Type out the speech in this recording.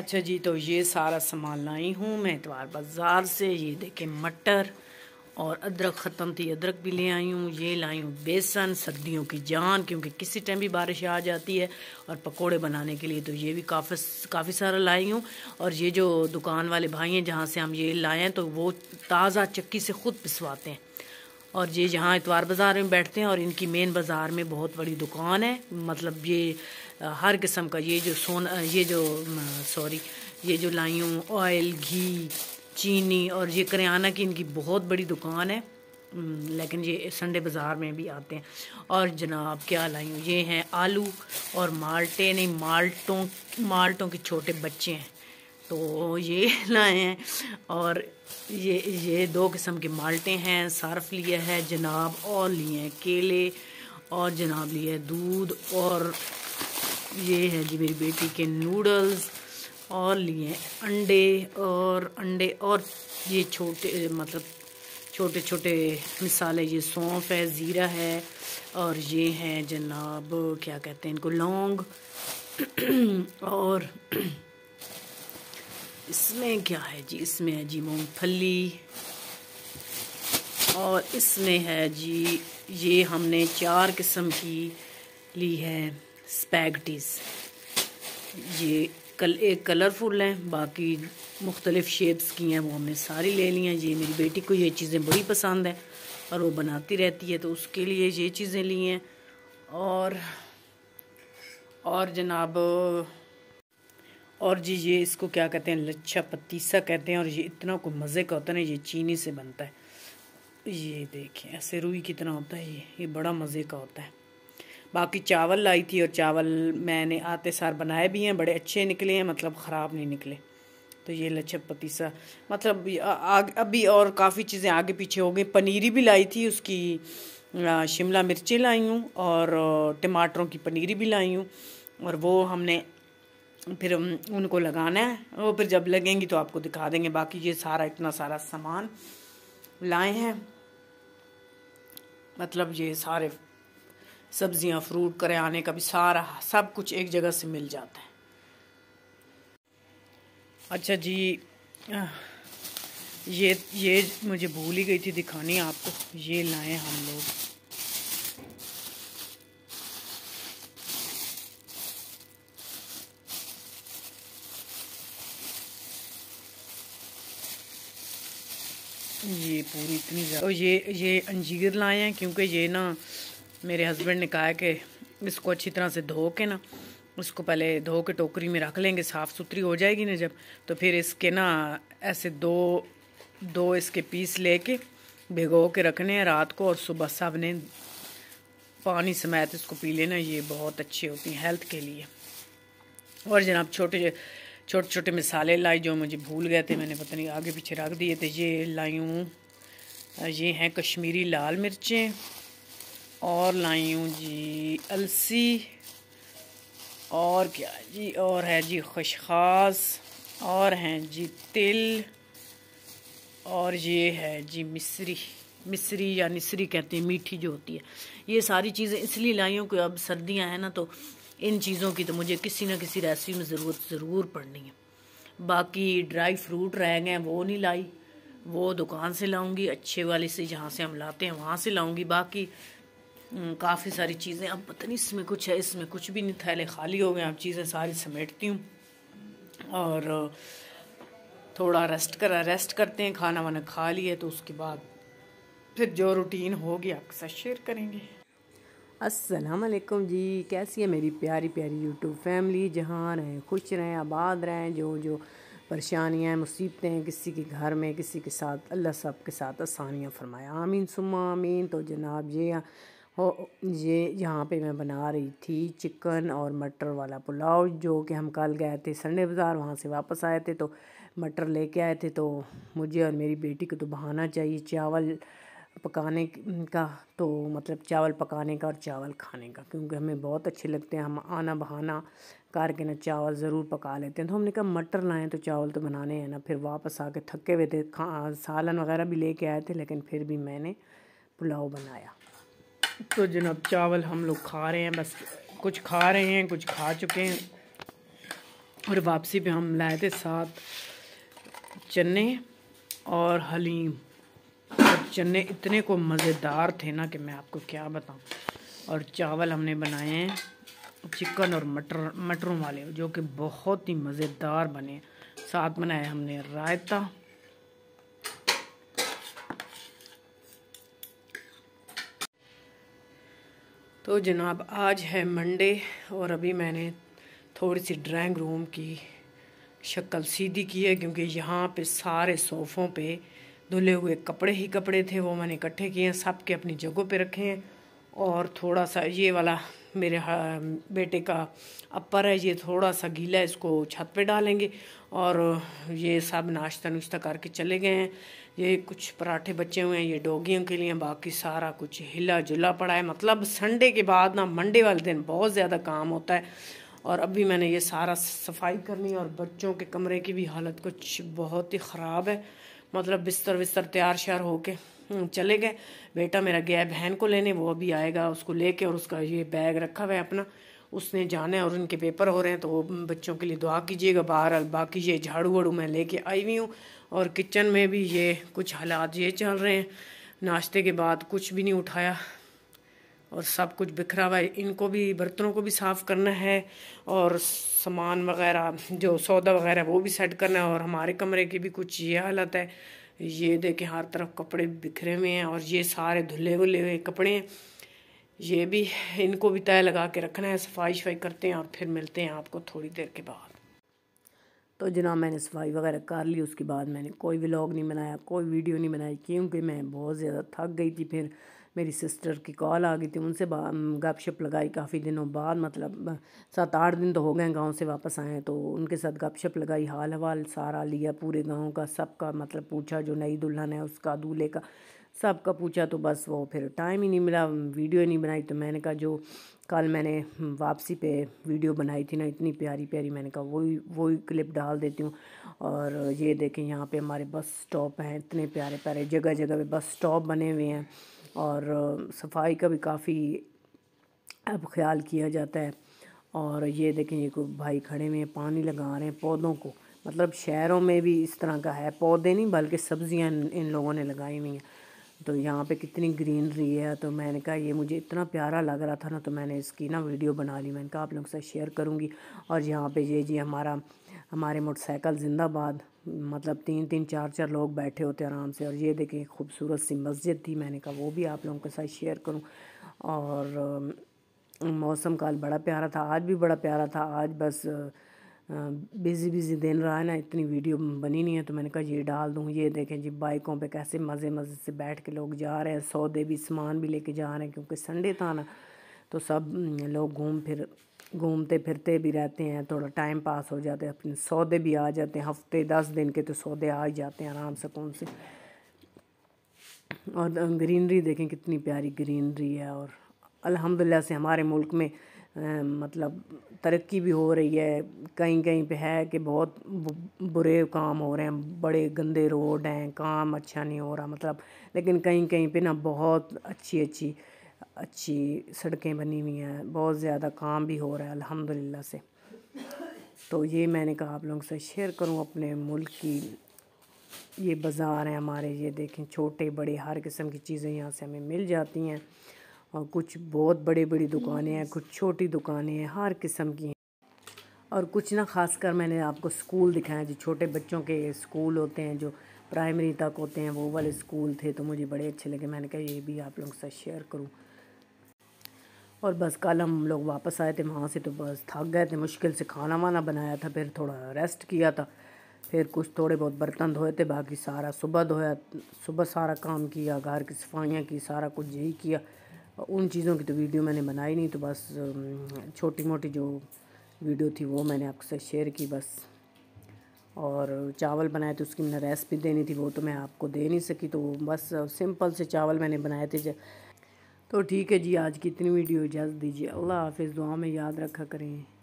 अच्छा जी तो ये सारा सामान लाई हूँ मैं इतवार बाज़ार से ये देखें मटर और अदरक ख़त्म थी अदरक भी ले आई हूँ ये लाई हूँ बेसन सर्दियों की जान क्योंकि किसी टाइम भी बारिश आ जाती है और पकोड़े बनाने के लिए तो ये भी काफ़ी काफ़ी सारा लाई हूँ और ये जो दुकान वाले भाई हैं जहाँ से हम ये लाए हैं तो वो ताज़ा चक्की से ख़ुद पिसवाते हैं और ये जहाँ इतवार बाज़ार में बैठते हैं और इनकी मेन बाज़ार में बहुत बड़ी दुकान है मतलब ये हर किस्म का ये जो सोना ये जो सॉरी ये जो लाइयों ऑयल घी चीनी और ये करियाना की इनकी बहुत बड़ी दुकान है लेकिन ये संडे बाज़ार में भी आते हैं और जनाब क्या लाइयों ये हैं आलू और माल्टे नहीं माल्टों माल्टों के छोटे बच्चे हैं तो ये लाए हैं और ये ये दो किस्म के माल्टे हैं सर्फ लिया है जनाब और लिए हैं केले और जनाब लिए दूध और ये है जी मेरी बेटी के नूडल्स और लिए अंडे और अंडे और ये छोटे मतलब छोटे छोटे मिसाले ये सौंफ है ज़ीरा है और ये हैं जनाब क्या कहते हैं इनको लौंग और इसमें क्या है जी इसमें है जी मूंगफली और इसमें है जी ये हमने चार किस्म की ली है स्पैगटीज़ ये कल एक कलरफुल हैं बाकी मुख्तलिफ़ शेप्स की हैं वो हमने सारी ले ली हैं ये मेरी बेटी को ये चीज़ें बड़ी पसंद हैं और वो बनाती रहती है तो उसके लिए ये चीज़ें ली हैं और और जनाब और जी ये इसको क्या कहते हैं लच्छा पतीसा कहते हैं और ये इतना कोई मज़े का होता है ना ये चीनी से बनता है ये देखें ऐसे रुई कितना होता है ये ये बड़ा मज़े का होता है बाकी चावल लाई थी और चावल मैंने आते सार बनाए भी हैं बड़े अच्छे निकले हैं मतलब ख़राब नहीं निकले तो ये लच्छक पतीसा मतलब आग, अभी और काफ़ी चीज़ें आगे पीछे हो गई पनीरी भी लाई थी उसकी शिमला मिर्चें लाई हूँ और टमाटरों की पनीरी भी लाई हूँ और वो हमने फिर उनको लगाना है वो फिर जब लगेंगी तो आपको दिखा देंगे बाकी ये सारा इतना सारा सामान लाए हैं मतलब ये सारे सब्जियां फ्रूट करियाने का भी सारा सब कुछ एक जगह से मिल जाता है अच्छा जी ये ये मुझे भूल ही गई थी दिखानी आपको ये लाए हम लोग ये पूरी इतनी ज़्यादा ये ये अंजीर लाए हैं क्योंकि ये ना मेरे हस्बैंड ने कहा है कि इसको अच्छी तरह से धो के ना उसको पहले धो के टोकरी में रख लेंगे साफ़ सुथरी हो जाएगी ना जब तो फिर इसके ना ऐसे दो दो इसके पीस लेके भिगो के रखने हैं रात को और सुबह सब ने पानी समेत इसको पी लेना ये बहुत अच्छी होती है हेल्थ के लिए और जनाब छोटे छोटे छोटे मिसाले लाए जो मुझे भूल गए थे मैंने पता नहीं आगे पीछे रख दिए थे ये लाई हूँ ये हैं कश्मीरी लाल मिर्चें और लाई हूँ जी अलसी और क्या जी और है जी खुशखास और हैं जी तिल और ये है जी मिसरी मिस्री या निसरी कहते हैं मीठी जो होती है ये सारी चीज़ें इसलिए लाई हूँ कि अब सर्दियाँ हैं ना तो इन चीज़ों की तो मुझे किसी ना किसी रेसिपी में ज़रूरत ज़रूर पड़नी है बाकी ड्राई फ्रूट रह गए वो नहीं लाई वो दुकान से लाऊंगी अच्छे वाले से जहाँ से हम लाते हैं वहाँ से लाऊंगी बाकी हम्म, काफ़ी सारी चीज़ें अब पता नहीं इसमें कुछ है इसमें कुछ भी नहीं थैले खाली हो गए अब चीज़ें सारी समेटती हूँ और थोड़ा रेस्ट करा रेस्ट करते हैं खाना वाना खा लिया तो उसके बाद फिर जो रूटीन होगी आपके साथ शेयर करेंगे अस्सलाम वालेकुम जी कैसी है मेरी प्यारी प्यारी यूट्यूब फैमिली जहाँ रहें खुश रहें आबाद रहें जो जो परेशानियाँ मुसीबतें हैं किसी के घर में किसी के साथ अल्लाह सब के साथ आसानियाँ फरमाया आमीन सुमा आमीन तो जनाब ये हो ये यहाँ पे मैं बना रही थी चिकन और मटर वाला पुलाव जो कि हम कल गए थे संडे बाज़ार वहाँ से वापस आए थे तो मटर लेके आए थे तो मुझे और मेरी बेटी को तो बहाना चाहिए चावल पकाने का तो मतलब चावल पकाने का और चावल खाने का क्योंकि हमें बहुत अच्छे लगते हैं हम आना बहाना कार के ना चावल ज़रूर पका लेते हैं तो हमने कहा मटर लाए तो चावल तो बनाने हैं ना फिर वापस आके थके हुए थे खा सालन वगैरह भी लेके आए थे लेकिन फिर भी मैंने पुलाव बनाया तो जनाब चावल हम लोग खा रहे हैं बस कुछ खा रहे हैं कुछ खा चुके हैं और वापसी पे हम लाए थे साथ चने और हलीम और चने इतने को मज़ेदार थे ना कि मैं आपको क्या बताऊं और चावल हमने बनाए हैं चिकन और मटर मटरों वाले जो कि बहुत ही मज़ेदार बने साथ बनाए हमने रायता तो जनाब आज है मंडे और अभी मैंने थोड़ी सी ड्राइंग रूम की शक्ल सीधी की है क्योंकि यहाँ पे सारे सोफ़ों पे धुले हुए कपड़े ही कपड़े थे वो मैंने इकट्ठे किए हैं सब के अपनी जगहों पे रखे हैं और थोड़ा सा ये वाला मेरे बेटे का अपर है ये थोड़ा सा गीला है इसको छत पे डालेंगे और ये सब नाश्ता नुश्ता करके चले गए हैं ये कुछ पराठे बचे हुए हैं ये डोगियों के लिए बाकी सारा कुछ हिला जुला पड़ा है मतलब संडे के बाद ना मंडे वाले दिन बहुत ज़्यादा काम होता है और अभी मैंने ये सारा सफाई करनी और बच्चों के कमरे की भी हालत कुछ बहुत ही ख़राब है मतलब बिस्तर बिस्तर तैयार श्यार होके हम्म, चले गए बेटा मेरा गया बहन को लेने वो अभी आएगा उसको लेके और उसका ये बैग रखा हुआ है अपना उसने जाना है और उनके पेपर हो रहे हैं तो बच्चों के लिए दुआ कीजिएगा बाहर बाकी ये झाड़ू वाड़ू मैं लेके आई हुई हूँ और किचन में भी ये कुछ हालात ये चल रहे हैं नाश्ते के बाद कुछ भी नहीं उठाया और सब कुछ बिखरा हुआ है इनको भी बर्तनों को भी साफ़ करना है और सामान वगैरह जो सौदा वगैरह वो भी सेट करना है और हमारे कमरे की भी कुछ ये हालत है ये देखें हर तरफ कपड़े बिखरे हुए हैं और ये सारे धुले वुले हुए कपड़े हैं ये भी इनको भी तय लगा के रखना है सफाई शफाई करते हैं और फिर मिलते हैं आपको थोड़ी देर के बाद तो जना मैंने सफाई वगैरह कर ली उसके बाद मैंने कोई व्लॉग नहीं बनाया कोई वीडियो नहीं बनाई क्योंकि मैं बहुत ज़्यादा थक गई थी फिर मेरी सिस्टर की कॉल आ गई थी उनसे गपशप लगाई काफ़ी दिनों बाद मतलब सात आठ दिन तो हो गए गाँव से वापस आए तो उनके साथ गपशप लगाई हाल हवाल सारा लिया पूरे गाँव का सबका मतलब पूछा जो नई दुल्हन है उसका दूल्हे का सबका पूछा तो बस वो फिर टाइम ही नहीं मिला वीडियो नहीं बनाई तो मैंने कहा जो कल मैंने हम्म, वापसी पे वीडियो बनाई थी ना इतनी प्यारी प्यारी मैंने कहा वही वही क्लिप डाल देती हूँ और ये देखें यहाँ पे हमारे बस स्टॉप हैं इतने प्यारे प्यारे जगह जगह पे बस स्टॉप बने हुए हैं और सफाई का भी काफ़ी अब ख्याल किया जाता है और ये देखें ये भाई खड़े हुए हैं पानी लगा रहे हैं पौधों को मतलब शहरों में भी इस तरह का है पौधे नहीं बल्कि सब्जियां इन लोगों ने लगाई हुई हैं तो यहाँ पे कितनी ग्रीनरी है तो मैंने कहा ये मुझे इतना प्यारा लग रहा था ना तो मैंने इसकी ना वीडियो बना ली मैंने कहा आप लोगों से शेयर करूँगी और यहाँ पे ये जी हमारा हमारे मोटरसाइकिल ज़िंदाबाद मतलब तीन तीन चार चार लोग बैठे होते आराम से और ये देखें खूबसूरत सी मस्जिद थी मैंने कहा वो भी आप लोगों के साथ शेयर करूँ और मौसम काल बड़ा प्यारा था आज भी बड़ा प्यारा था आज बस बिज़ी बिज़ी दिन रहा है ना इतनी वीडियो बनी नहीं है तो मैंने कहा ये डाल दूँ ये देखें जी बाइकों पे कैसे मज़े मज़े से बैठ के लोग जा रहे हैं सौदे भी सामान भी लेके जा रहे हैं क्योंकि संडे था ना तो सब लोग घूम फिर घूमते फिरते भी रहते हैं थोड़ा टाइम पास हो जाते हैं अपने सौदे भी आ जाते हैं हफ्ते दस दिन के तो सौदे आ ही जाते हैं आराम सुकून से और ग्रीनरी देखें कितनी प्यारी ग्रीनरी है और अल्हम्दुलिल्लाह से हमारे मुल्क में आ, मतलब तरक्की भी हो रही है कहीं कहीं पे है कि बहुत बुरे काम हो रहे हैं बड़े गंदे रोड हैं काम अच्छा नहीं हो रहा मतलब लेकिन कहीं कहीं पे ना बहुत अच्छी अच्छी अच्छी सड़कें बनी हुई हैं बहुत ज़्यादा काम भी हो रहा है अल्हम्दुलिल्लाह से तो ये मैंने कहा आप लोगों से शेयर करूं अपने मुल्क की ये बाज़ार हैं हमारे ये देखें छोटे बड़े हर किस्म की चीज़ें यहाँ से हमें मिल जाती हैं और कुछ बहुत बड़े बड़ी दुकानें हैं कुछ छोटी दुकानें हैं हर किस्म की हैं और कुछ ना ख़ास कर मैंने आपको स्कूल दिखाया जो छोटे बच्चों के स्कूल होते हैं जो प्राइमरी तक होते हैं वो वाले स्कूल थे तो मुझे बड़े अच्छे लगे मैंने कहा ये भी आप लोगों से शेयर करूँ और बस कल हम लोग वापस आए थे वहाँ से तो बस थक गए थे मुश्किल से खाना वाना बनाया था फिर थोड़ा रेस्ट किया था फिर कुछ थोड़े बहुत बर्तन धोए थे बाकी सारा सुबह धोया सुबह सारा काम किया घर की सफाइयाँ की सारा कुछ यही किया उन चीज़ों की तो वीडियो मैंने बनाई नहीं तो बस छोटी मोटी जो वीडियो थी वो मैंने आपसे शेयर की बस और चावल बनाए थे उसकी मैंने रेसिपी देनी थी वो तो मैं आपको दे नहीं सकी तो बस सिंपल से चावल मैंने बनाए थे जब तो ठीक है जी आज की इतनी वीडियो इजाज़त दीजिए अल्लाह हाफिज़ दुआ में याद रखा करें